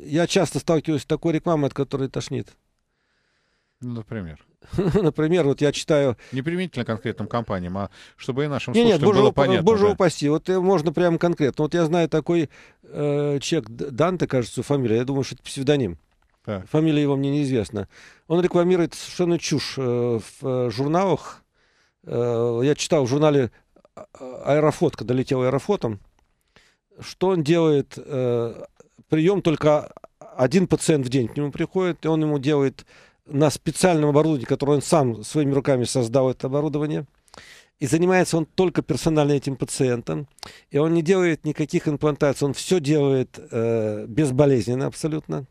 я часто сталкиваюсь с такой рекламой, от которой тошнит. Ну, например. Например, вот я читаю... Не применительно конкретным компаниям, а чтобы и нашим не, слушателям нет, было понятно. Боже да. упаси, вот э, можно прямо конкретно. Вот я знаю такой э, человек, Данте, кажется, фамилия, я думаю, что это псевдоним. Э, так. Фамилия его мне неизвестна. Он рекламирует совершенно чушь э, в э, журналах. Э, я читал в журнале «Аэрофот», когда летел аэрофотом, что он делает. Прием только один пациент в день к нему приходит, и он ему делает на специальном оборудовании, которое он сам своими руками создал это оборудование. И занимается он только персонально этим пациентом. И он не делает никаких имплантаций. Он все делает э, безболезненно абсолютно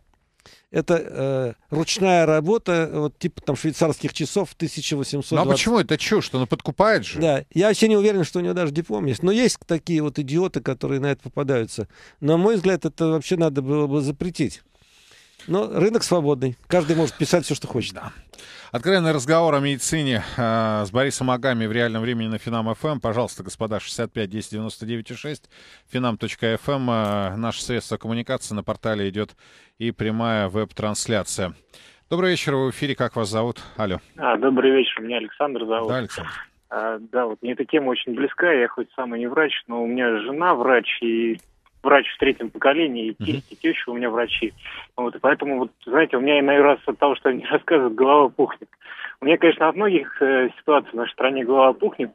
это э, ручная работа, вот типа там швейцарских часов 1820. Ну а почему это чушь, что он подкупает же? Да, я вообще не уверен, что у него даже диплом есть. Но есть такие вот идиоты, которые на это попадаются. На мой взгляд, это вообще надо было бы запретить. Но рынок свободный. Каждый может писать все, что хочет. Да. Откровенный разговор о медицине э, с Борисом Агами в реальном времени на Финам ФМ. Эм. Пожалуйста, господа, 65 10 99 6, finam.fm. Э, наше средство коммуникации на портале идет и прямая веб-трансляция. Добрый вечер, в эфире. Как вас зовут? Алло. А, добрый вечер, меня Александр зовут. Да, Александр. А, да, вот мне эта тема очень близка, я хоть сам и не врач, но у меня жена врач, и врач в третьем поколении, и тесть, и теща у меня врачи. Вот, и поэтому, вот, знаете, у меня иной раз от того, что они рассказывают, голова пухнет. У меня, конечно, от многих э, ситуаций в нашей стране голова пухнет,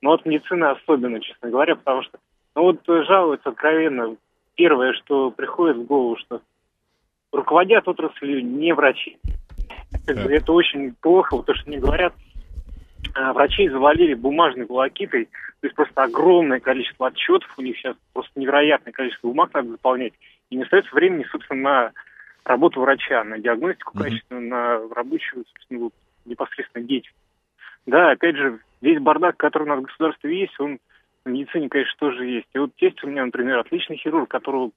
но от медицины особенно, честно говоря, потому что, ну вот жалуются откровенно, первое, что приходит в голову, что руководят отраслью не врачи. Так. Это очень плохо, потому что не говорят а, врачей завалили бумажной волокитой, то есть просто огромное количество отчетов, у них сейчас просто невероятное количество бумаг надо заполнять, и не остается времени, собственно, на работу врача, на диагностику mm-hmm. качественную, на рабочую, собственно, вот, непосредственно деятельность. Да, опять же, весь бардак, который у нас в государстве есть, он в медицине, конечно, тоже есть. И вот есть у меня, например, отличный хирург, которого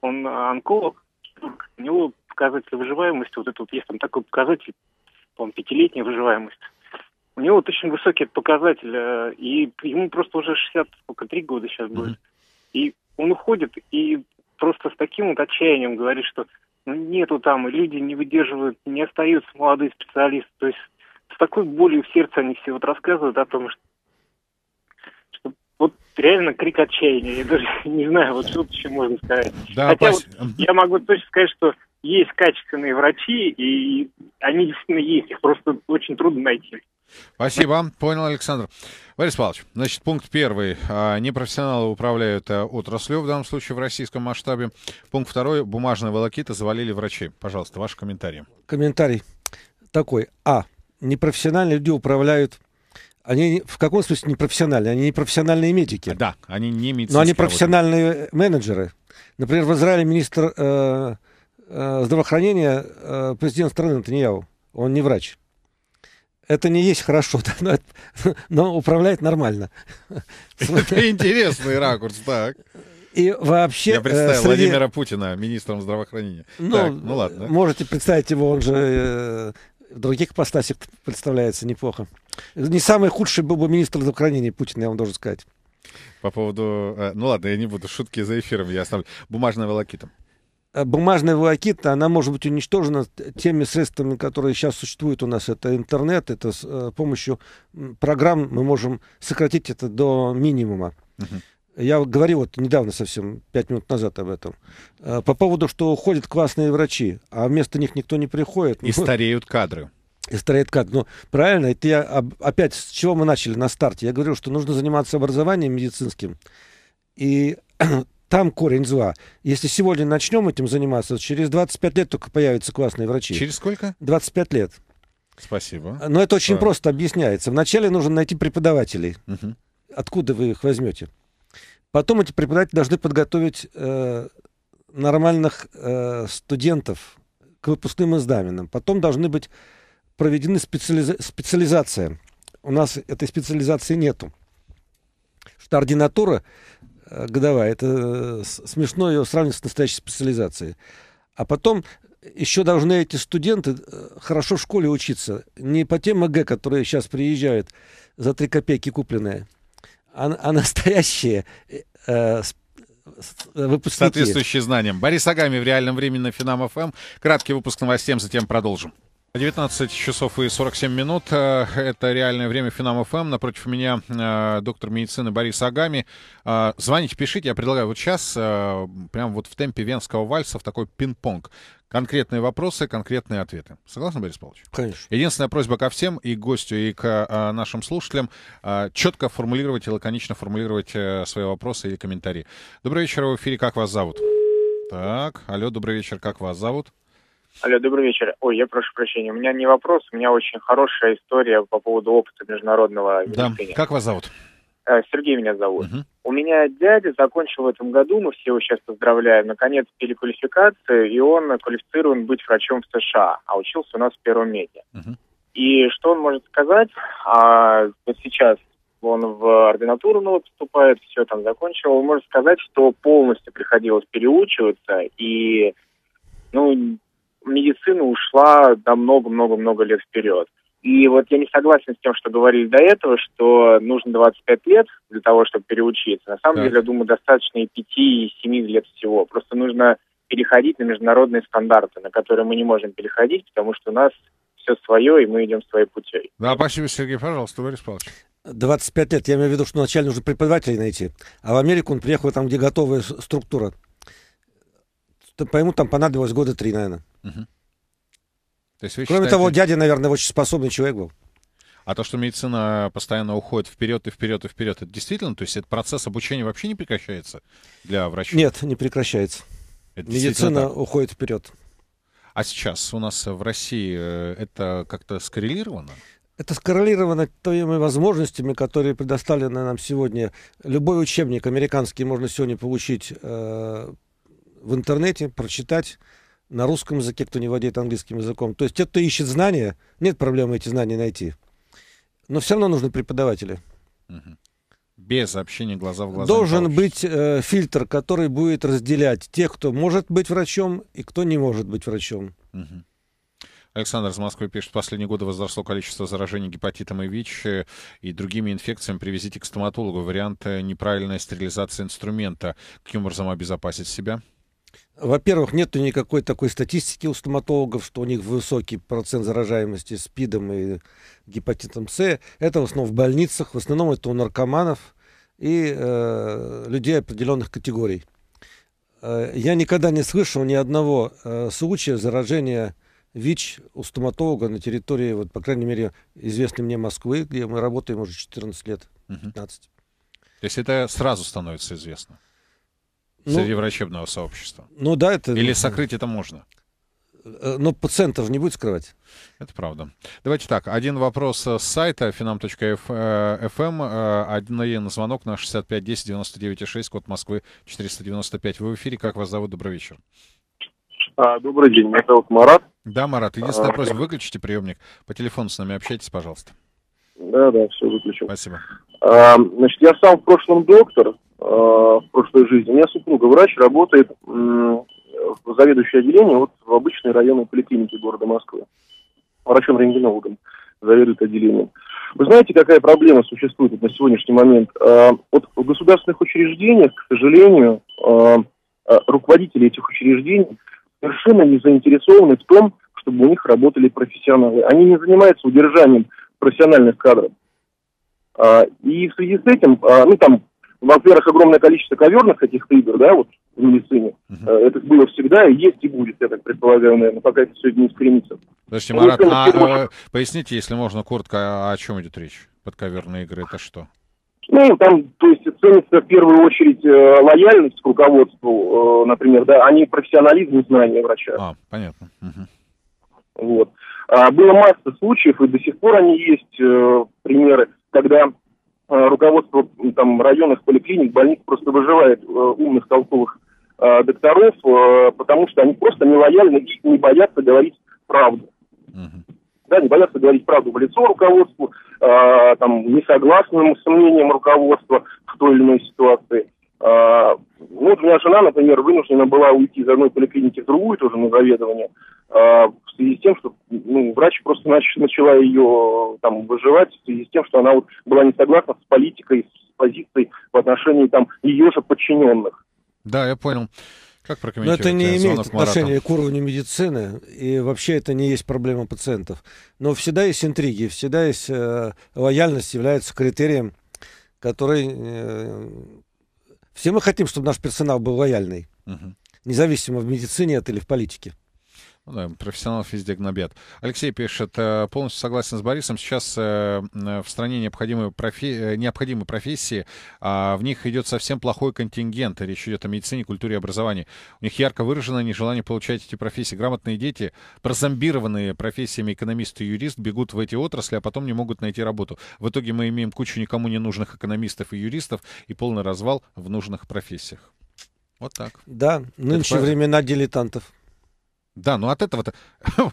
он а, онколог, хирург, у него показатель выживаемости, вот это вот есть там такой показатель, по-моему, пятилетняя выживаемость. У него вот очень высокий показатель, э, и ему просто уже 63 года сейчас будет. Mm-hmm. И он уходит, и просто с таким вот отчаянием говорит, что ну, нету там, люди не выдерживают, не остаются молодые специалисты. То есть с такой болью в сердце они все вот рассказывают о том, что, что вот реально крик отчаяния. Я даже не знаю, вот что еще можно сказать. Да, Хотя вот я могу точно сказать, что есть качественные врачи, и они действительно есть, их просто очень трудно найти. Спасибо. Понял, Александр. Борис Павлович, значит, пункт первый. А, непрофессионалы управляют э, отраслью, в данном случае в российском масштабе. Пункт второй. Бумажные волокиты завалили врачей. Пожалуйста, ваши комментарии. Комментарий такой. А. Непрофессиональные люди управляют они в каком смысле непрофессиональные? Они непрофессиональные медики. Да, они не медицинские. Но они профессиональные работают. менеджеры. Например, в Израиле министр э, Э, здравоохранения э, президент страны Натаньяу. Он не врач. Это не есть хорошо, но, но управляет нормально. Это интересный ракурс, так. И вообще... Я э, представил среди... Владимира Путина министром здравоохранения. Ну, так, ну ладно. Можете представить его, он же в других постасях представляется неплохо. Не самый худший был бы министр здравоохранения Путина, я вам должен сказать. По поводу... Ну ладно, я не буду. Шутки за эфиром я оставлю. Бумажная волокита. Э, бумажная волокита, она может быть уничтожена теми средствами, которые сейчас существуют у нас. Это интернет, это с э, помощью программ мы можем сократить это до минимума. uh Я говорил вот недавно совсем, пять минут назад об этом. Э, по поводу, что уходят классные врачи, а вместо них никто не приходит. И ну, стареют кадры. И стареют кадры. Ну, правильно, это я опять с чего мы начали на старте? Я говорил, что нужно заниматься образованием медицинским. И Там корень зла. Если сегодня начнем этим заниматься, через 25 лет только появятся классные врачи. Через сколько? 25 лет. Спасибо. Но это очень да. просто объясняется. Вначале нужно найти преподавателей. Угу. Откуда вы их возьмете? Потом эти преподаватели должны подготовить э, нормальных э, студентов к выпускным экзаменам. Потом должны быть проведены специализа специализация. У нас этой специализации нету. Что ординатура Э, годовая. Это э, смешно ее сравнивать с настоящей специализацией. А потом еще должны эти студенты э, хорошо в школе учиться. Не по тем МГ, которые сейчас приезжают за три копейки купленные, а, а настоящие э, выпускники. Соответствующие знаниям. Борис Агами в реальном времени на Финам ФМ. Эм». Краткий выпуск новостей, а затем продолжим. 19 часов и 47 минут. Э, это реальное время Финам ФМ. Напротив меня э, доктор медицины Борис Агами. Э, звоните, пишите. Я предлагаю вот сейчас, прям вот в темпе венского вальса, в такой пинг-понг. Конкретные вопросы, конкретные ответы. Согласны, Борис Павлович? Конечно. Единственная просьба ко всем, и к гостю, и к нашим слушателям, четко формулировать и лаконично формулировать свои вопросы или комментарии. Добрый вечер, в эфире «Как вас зовут?» Так, алло, добрый вечер, как вас зовут? Алло, добрый вечер. Ой, я прошу прощения. У меня не вопрос, у меня очень хорошая история по поводу опыта международного Да. Как вас зовут? Э, Сергей меня зовут. Угу. У меня дядя закончил в этом году, мы все его сейчас поздравляем, наконец переквалификацию, и он квалифицирован быть врачом в США, а учился у нас в первом меди. Угу. И что он может сказать? А, вот сейчас он в ординатуру ну, поступает, все там закончил. Он может сказать, что полностью приходилось переучиваться, и ну, медицина ушла до много-много-много лет вперед. И вот я не согласен с тем, что говорили до этого, что нужно 25 лет для того, чтобы переучиться. На самом так. деле, я думаю, достаточно и 5, и 7 лет всего. Просто нужно переходить на международные стандарты, на которые мы не можем переходить, потому что у нас все свое, и мы идем своей путей. Да, ну, спасибо, Сергей. Пожалуйста, Борис Павлович. 25 лет. Я имею в виду, что вначале нужно преподавателей найти. А в Америку он приехал там, где готовая структура. Ему там понадобилось года три, наверное. Угу. То есть Кроме считаете... того, дядя, наверное, очень способный человек был. А то, что медицина постоянно уходит вперед и вперед и вперед, это действительно, то есть этот процесс обучения вообще не прекращается для врачей? Нет, не прекращается. Это медицина так. уходит вперед. А сейчас у нас в России э, это как-то скоррелировано? Это скоррелировано теми возможностями, которые предоставлены нам сегодня. Любой учебник американский можно сегодня получить э, в интернете прочитать на русском языке, кто не владеет английским языком. То есть те, кто ищет знания, нет проблемы эти знания найти. Но все равно нужны преподаватели. Угу. Без общения глаза в глаза. Должен быть э, фильтр, который будет разделять тех, кто может быть врачом и кто не может быть врачом. Угу. Александр из Москвы пишет, в последние годы возросло количество заражений гепатитом и ВИЧ э, и другими инфекциями. Привезите к стоматологу. Вариант неправильная стерилизация инструмента. Каким образом обезопасить себя? Во-первых, нет никакой такой статистики у стоматологов, что у них высокий процент заражаемости СПИДом и гепатитом С. Это в основном в больницах, в основном это у наркоманов и э, людей определенных категорий. Э, я никогда не слышал ни одного э, случая заражения ВИЧ у стоматолога на территории, вот, по крайней мере, известной мне Москвы, где мы работаем уже 14 лет, 15. Угу. То есть это сразу становится известно? ну, среди врачебного сообщества? Ну да, это... Или сокрыть это можно? Э, Но ну, пациентов не будет скрывать? Это правда. Давайте так, один вопрос с сайта finam.fm, э, эм, э, один звонок на 65 10 99 6, код Москвы 495. Вы в эфире, как вас зовут? Добрый вечер. А, добрый день, меня зовут Марат. Да, Марат, единственная а... просьба, выключите приемник. По телефону с нами общайтесь, пожалуйста. Да, да, все выключил. Спасибо. А, значит, я сам в прошлом доктор, Э, в прошлой жизни. У меня супруга врач, работает в заведующее отделение, вот в обычной районной поликлинике города Москвы. Врачом-рентгенологом заведует отделением. Вы знаете, какая проблема существует на сегодняшний момент? Э, вот в государственных учреждениях, к сожалению, э, руководители этих учреждений совершенно не заинтересованы в том, чтобы у них работали профессионалы. Они не занимаются удержанием профессиональных кадров. И в связи с этим, ну там, во-первых, огромное количество коверных каких-то игр, да, вот в медицине. Угу. Это было всегда, и есть и будет, я так предполагаю, наверное, пока это сегодня не искоренится. Подождите, ну, Марат, ну, а, э, поясните, если можно, коротко, а, о чем идет речь? Под коверные игры это что? Ну, там, то есть, ценится в первую очередь э, лояльность к руководству, например, да, а не профессионализм и знания врача. А, понятно. Угу. Вот. А, было масса случаев, и до сих пор они есть, примеры, когда Э, руководство там, районных поликлиник, больниц просто выживает э, умных, толковых э, докторов, потому что они просто не лояльны и не боятся говорить правду. Uh-huh. Да, не боятся говорить правду в лицо руководству, э, там, несогласным с мнением руководства в той или иной ситуации. А, ну, вот у меня жена, например, вынуждена была уйти из одной поликлиники в другую тоже на заведование, а, в связи с тем, что ну, врач просто нач- начала ее там выживать, в связи с тем, что она вот была не согласна с политикой, с позицией в отношении там ее же подчиненных. Да, я понял. Как прокомментировать? Но это не имеет отношения к уровню медицины, и вообще это не есть проблема пациентов. Но всегда есть интриги, всегда есть э, лояльность является критерием, который э, все мы хотим, чтобы наш персонал был лояльный. Угу. Независимо в медицине это или в политике. Ну, да, профессионалов везде гнобят. Алексей пишет, э, полностью согласен с Борисом, сейчас э, э, в стране необходимы, профи... необходимы профессии, а в них идет совсем плохой контингент. Речь идет о медицине, культуре и образовании. У них ярко выражено нежелание получать эти профессии. Грамотные дети, прозомбированные профессиями экономист и юрист, бегут в эти отрасли, а потом не могут найти работу. В итоге мы имеем кучу никому не нужных экономистов и юристов и полный развал в нужных профессиях. Вот так. Да, нынче Это времена дилетантов. Да, ну от этого-то...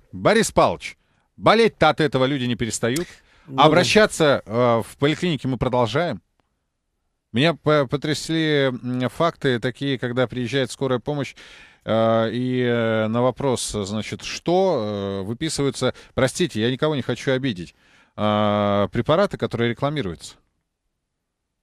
Борис Павлович, болеть-то от этого люди не перестают. Ну, Обращаться э, в поликлинике мы продолжаем. Меня потрясли факты такие, когда приезжает скорая помощь, э, и э, на вопрос, значит, что э, выписываются, простите, я никого не хочу обидеть, а, препараты, которые рекламируются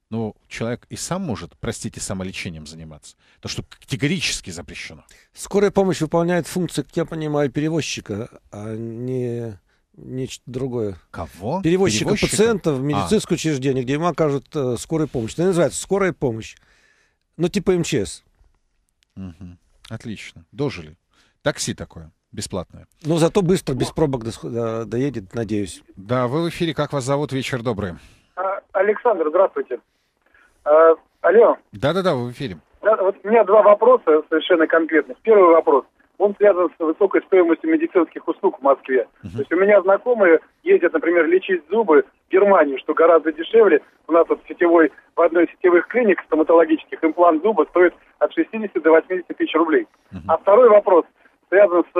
но человек и сам может, простите, самолечением заниматься. То, что категорически запрещено. Скорая помощь выполняет функции, как я понимаю, перевозчика, а не нечто другое. Кого? Перевозчика, Перевозчика? пациента в а. медицинское а. учреждение, где ему окажут э, скорую помощь. Это называется скорая помощь. Ну, типа МЧС. Угу. Отлично. Дожили. Такси такое. Бесплатное. Но зато быстро, без пробок до, до, доедет, надеюсь. Да, вы в эфире. Как вас зовут? Вечер добрый. А, Александр, здравствуйте. А, алло. Да-да-да, в эфире. Да, вот у меня два вопроса совершенно конкретных. Первый вопрос. Он связан с высокой стоимостью медицинских услуг в Москве. Uh-huh. То есть у меня знакомые ездят, например, лечить зубы в Германию, что гораздо дешевле. У нас вот сетевой, в одной из сетевых клиник стоматологических имплант зуба стоит от 60 до 80 тысяч рублей. Uh-huh. А второй вопрос связан с,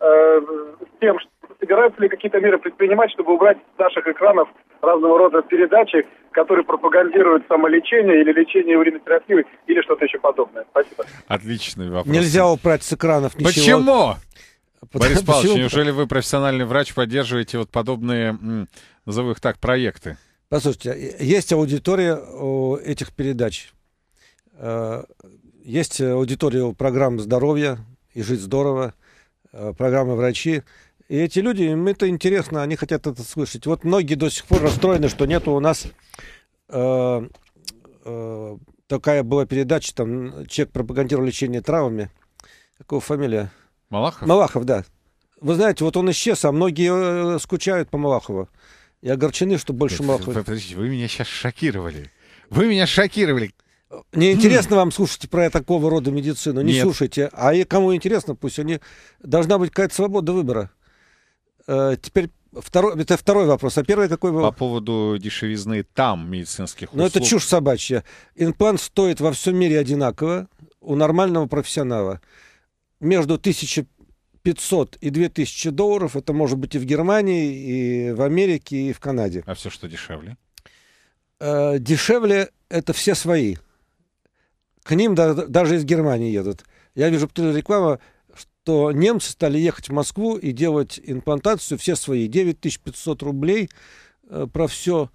э, с тем, что собираются ли какие-то меры предпринимать, чтобы убрать с наших экранов разного рода передачи, которые пропагандируют самолечение или лечение уринотерапии или что-то еще подобное? Спасибо. Отличный вопрос. Нельзя убрать с экранов ничего. Почему? Потому... Борис Павлович, Почему? неужели вы, профессиональный врач, поддерживаете вот подобные, назову их так, проекты? Послушайте, есть аудитория у этих передач. Э, есть аудитория у программ здоровья и жить здорово, э, программы врачи. И эти люди, им это интересно, они хотят это слышать. Вот многие до сих пор расстроены, что нету у нас э, э, такая была передача, там человек пропагандировал лечение травами. Какого фамилия? Малахов? Малахов, да. Вы знаете, вот он исчез, а многие э, скучают по Малахову. И огорчены, что больше Малахова... Подождите, вы меня сейчас шокировали. Вы меня шокировали. Не интересно вам слушать про такого рода медицину, не Нет. слушайте. А кому интересно, пусть они... Должна быть какая-то свобода выбора. Э, теперь Второй, это второй вопрос. А первый какой был... По поводу дешевизны там медицинских услуг. Ну, это чушь собачья. Имплант стоит во всем мире одинаково у нормального профессионала. Между 1500 и 2000 долларов. Это может быть и в Германии, и в Америке, и в Канаде. А все, что дешевле? Э, дешевле — это все свои. К ним да, даже из Германии едут. Я вижу реклама то немцы стали ехать в Москву и делать имплантацию все свои. 9500 рублей э, про все.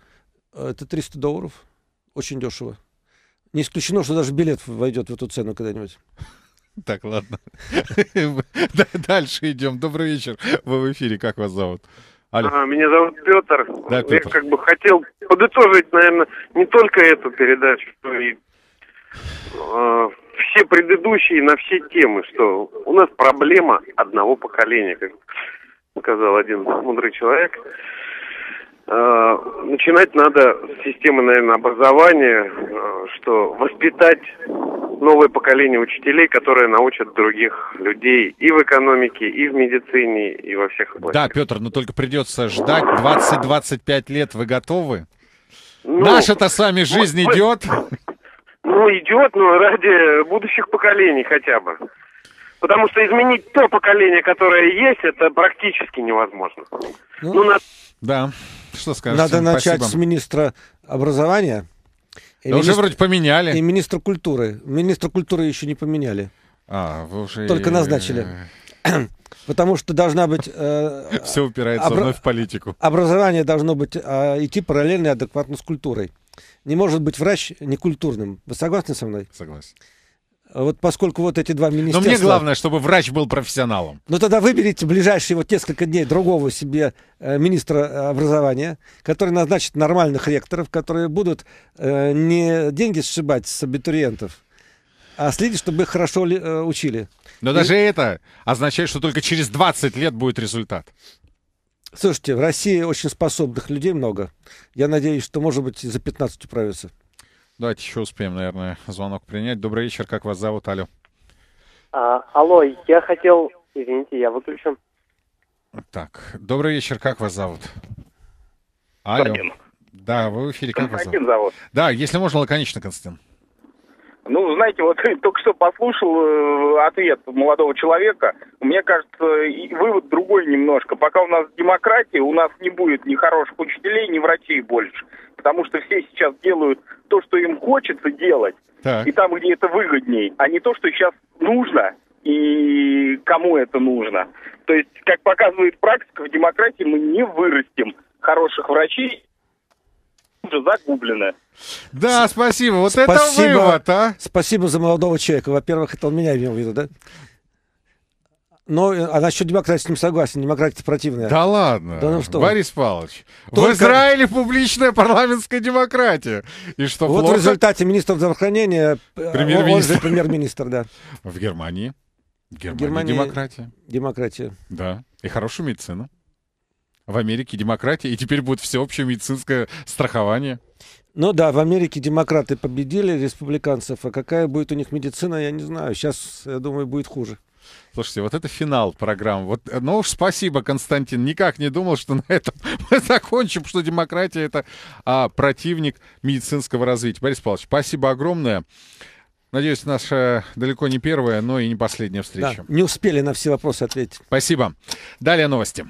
это 300 долларов. Очень дешево. Не исключено, что даже билет войдет в эту цену когда-нибудь. Так, ладно. Дальше идем. Добрый вечер. Вы в эфире. Как вас зовут? А, меня зовут Петр. Я как бы хотел подытожить, наверное, не только эту передачу, но и а, все предыдущие на все темы, что у нас проблема одного поколения, как сказал один мудрый человек. Э, начинать надо с системы, наверное, образования, э, что воспитать новое поколение учителей, которые научат других людей и в экономике, и в медицине, и во всех областях. Да, Петр, но только придется ждать 20-25 лет. Вы готовы? Ну, Наша-то с вами жизнь мы, идет. Ну, идет, но ну, ради будущих поколений хотя бы. Потому что изменить то поколение, которое есть, это практически невозможно. Ну, ну на... Да, что скажете? Надо начать с министра образования. Да министр... уже вроде поменяли. И министра культуры. Министра культуры еще не поменяли. А, вы уже... Только назначили. Потому что должна быть... Э, Все упирается обра... вновь в политику. Образование должно быть э, идти параллельно и адекватно с культурой не может быть врач некультурным. Вы согласны со мной? Согласен. А вот поскольку вот эти два министерства... Но мне главное, чтобы врач был профессионалом. Ну тогда выберите ближайшие вот несколько дней другого себе э, министра образования, который назначит нормальных ректоров, которые будут э, не деньги сшибать с абитуриентов, а следить, чтобы их хорошо ли, э, учили. Но И... даже это означает, что только через 20 лет будет результат. Слушайте, в России очень способных людей много. Я надеюсь, что, может быть, за 15 управится. Давайте еще успеем, наверное, звонок принять. Добрый вечер, как вас зовут, алло? А, алло, я хотел... Извините, я выключу. Так, добрый вечер, как вас зовут? Алло. Константин. Да, вы в эфире, как Константин вас зовут? зовут. Да, если можно, лаконично, Константин. Ну, знаете, вот только что послушал э, ответ молодого человека. Мне кажется, вывод другой немножко. Пока у нас демократия, у нас не будет ни хороших учителей, ни врачей больше. Потому что все сейчас делают то, что им хочется делать, так. и там, где это выгоднее, а не то, что сейчас нужно и кому это нужно. То есть, как показывает практика, в демократии мы не вырастим хороших врачей уже загублены. Да, спасибо. Вот спасибо, это вывод, а? Спасибо за молодого человека. Во-первых, это он меня имел в виду, да? Но э, а насчет демократии с ним согласен. Демократия противная. Да ладно. Да ну что? Борис Павлович, Только... в Израиле публичная парламентская демократия. И что, Вот плохо? в результате министр здравоохранения, э, премьер-министр. премьер-министр, да. В Германии. Германия, Германия демократия. Демократия. Да. И хорошая медицина в Америке демократия, и теперь будет всеобщее медицинское страхование. Ну да, в Америке демократы победили республиканцев, а какая будет у них медицина, я не знаю. Сейчас, я думаю, будет хуже. Слушайте, вот это финал программы. Вот, э, ну уж спасибо, Константин. Никак не думал, что на этом мы закончим, что демократия — это а, противник медицинского развития. Борис Павлович, спасибо огромное. Надеюсь, наша э, далеко не первая, но и не последняя встреча. Да, не успели на все вопросы ответить. Спасибо. Далее новости.